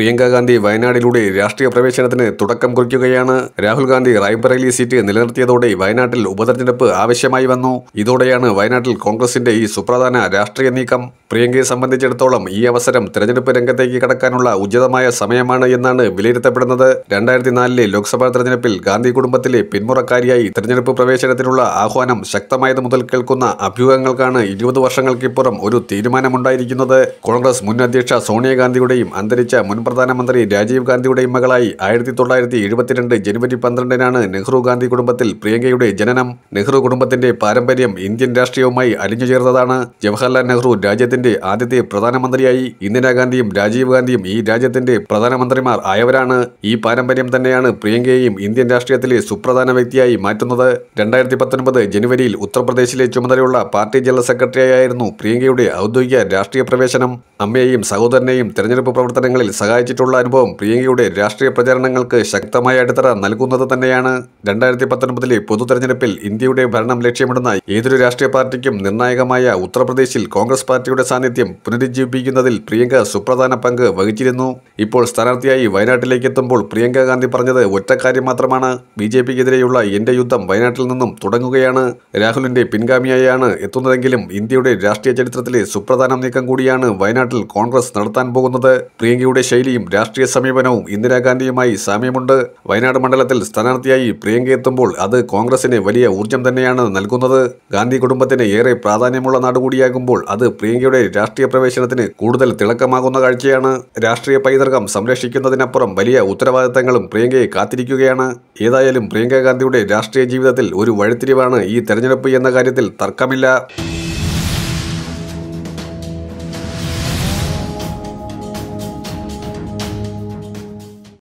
പ്രിയങ്ക ഗാന്ധി വയനാടിലൂടെ രാഷ്ട്രീയ പ്രവേശനത്തിന് തുടക്കം കുറിക്കുകയാണ് രാഹുൽ ഗാന്ധി റായ്ബറേലി സീറ്റ് നിലനിർത്തിയതോടെ വയനാട്ടിൽ ഉപതെരഞ്ഞെടുപ്പ് ആവശ്യമായി വന്നു ഇതോടെയാണ് വയനാട്ടിൽ കോൺഗ്രസിന്റെ ഈ സുപ്രധാന രാഷ്ട്രീയ നീക്കം പ്രിയങ്കയെ സംബന്ധിച്ചിടത്തോളം ഈ അവസരം തെരഞ്ഞെടുപ്പ് രംഗത്തേക്ക് കടക്കാനുള്ള ഉചിതമായ സമയമാണ് എന്നാണ് വിലയിരുത്തപ്പെടുന്നത് രണ്ടായിരത്തി നാലിലെ ലോക്സഭാ തെരഞ്ഞെടുപ്പിൽ ഗാന്ധി കുടുംബത്തിലെ പിന്മുറക്കാരിയായി തെരഞ്ഞെടുപ്പ് പ്രവേശനത്തിനുള്ള ആഹ്വാനം ശക്തമായത് മുതൽ കേൾക്കുന്ന അഭ്യൂഹങ്ങൾക്കാണ് ഇരുപത് വർഷങ്ങൾക്കിപ്പുറം ഒരു തീരുമാനമുണ്ടായിരിക്കുന്നത് കോൺഗ്രസ് മുൻ അധ്യക്ഷ സോണിയാഗാന്ധിയുടെയും അന്തരിച്ച മുൻ പ്രധാനമന്ത്രി രാജീവ് ഗാന്ധിയുടെ മകളായി ആയിരത്തി തൊള്ളായിരത്തി എഴുപത്തിരണ്ട് ജനുവരി പന്ത്രണ്ടിനാണ് നെഹ്റു ഗാന്ധി കുടുംബത്തിൽ പ്രിയങ്കയുടെ ജനനം നെഹ്റു കുടുംബത്തിന്റെ പാരമ്പര്യം ഇന്ത്യൻ രാഷ്ട്രീയവുമായി അലിഞ്ഞു ചേർന്നതാണ് ജവഹർലാൽ നെഹ്റു രാജ്യത്തിന്റെ ആദ്യത്തെ പ്രധാനമന്ത്രിയായി ഇന്ദിരാഗാന്ധിയും രാജീവ് ഗാന്ധിയും ഈ രാജ്യത്തിന്റെ പ്രധാനമന്ത്രിമാർ ആയവരാണ് ഈ പാരമ്പര്യം തന്നെയാണ് പ്രിയങ്കയെയും ഇന്ത്യൻ രാഷ്ട്രീയത്തിലെ സുപ്രധാന വ്യക്തിയായി മാറ്റുന്നത് രണ്ടായിരത്തി പത്തൊൻപത് ജനുവരിയിൽ ഉത്തർപ്രദേശിലെ ചുമതലയുള്ള പാർട്ടി ജനറൽ സെക്രട്ടറിയായിരുന്നു പ്രിയങ്കയുടെ ഔദ്യോഗിക രാഷ്ട്രീയ പ്രവേശനം അമ്മയെയും സഹോദരനെയും തെരഞ്ഞെടുപ്പ് പ്രവർത്തനങ്ങളിൽ സഹായം സഹായിച്ചിട്ടുള്ള അനുഭവം പ്രിയങ്കയുടെ രാഷ്ട്രീയ പ്രചാരണങ്ങൾക്ക് ശക്തമായ അടിത്തറ നൽകുന്നത് തന്നെയാണ് രണ്ടായിരത്തി പത്തൊൻപതിലെ പൊതു തെരഞ്ഞെടുപ്പിൽ ഇന്ത്യയുടെ ഭരണം ലക്ഷ്യമിടുന്ന ഏതൊരു രാഷ്ട്രീയ പാർട്ടിക്കും നിർണായകമായ ഉത്തർപ്രദേശിൽ കോൺഗ്രസ് പാർട്ടിയുടെ സാന്നിധ്യം പുനരുജ്ജീവിപ്പിക്കുന്നതിൽ പ്രിയങ്ക സുപ്രധാന പങ്ക് വഹിച്ചിരുന്നു ഇപ്പോൾ സ്ഥാനാർത്ഥിയായി വയനാട്ടിലേക്ക് എത്തുമ്പോൾ പ്രിയങ്ക ഗാന്ധി പറഞ്ഞത് ഒറ്റ മാത്രമാണ് ബി ജെ പിക്കെതിരെയുള്ള എന്റെ യുദ്ധം വയനാട്ടിൽ നിന്നും തുടങ്ങുകയാണ് രാഹുലിന്റെ പിൻഗാമിയായാണ് എത്തുന്നതെങ്കിലും ഇന്ത്യയുടെ രാഷ്ട്രീയ ചരിത്രത്തിലെ സുപ്രധാന നീക്കം കൂടിയാണ് വയനാട്ടിൽ കോൺഗ്രസ് നടത്താൻ പോകുന്നത് പ്രിയങ്കയുടെ ശൈലി ശൈലിയും രാഷ്ട്രീയ സമീപനവും ഇന്ദിരാഗാന്ധിയുമായി സാമ്യമുണ്ട് വയനാട് മണ്ഡലത്തിൽ സ്ഥാനാർത്ഥിയായി പ്രിയങ്ക എത്തുമ്പോൾ അത് കോൺഗ്രസിന് വലിയ ഊർജ്ജം തന്നെയാണ് നൽകുന്നത് ഗാന്ധി കുടുംബത്തിന് ഏറെ പ്രാധാന്യമുള്ള നാടുകൂടിയാകുമ്പോൾ അത് പ്രിയങ്കയുടെ രാഷ്ട്രീയ പ്രവേശനത്തിന് കൂടുതൽ തിളക്കമാകുന്ന കാഴ്ചയാണ് രാഷ്ട്രീയ പൈതൃകം സംരക്ഷിക്കുന്നതിനപ്പുറം വലിയ ഉത്തരവാദിത്തങ്ങളും പ്രിയങ്കയെ കാത്തിരിക്കുകയാണ് ഏതായാലും പ്രിയങ്ക ഗാന്ധിയുടെ രാഷ്ട്രീയ ജീവിതത്തിൽ ഒരു വഴിത്തിരിവാണ് ഈ തെരഞ്ഞെടുപ്പ് എന്ന കാര്യത്തിൽ തർക്കമില്ല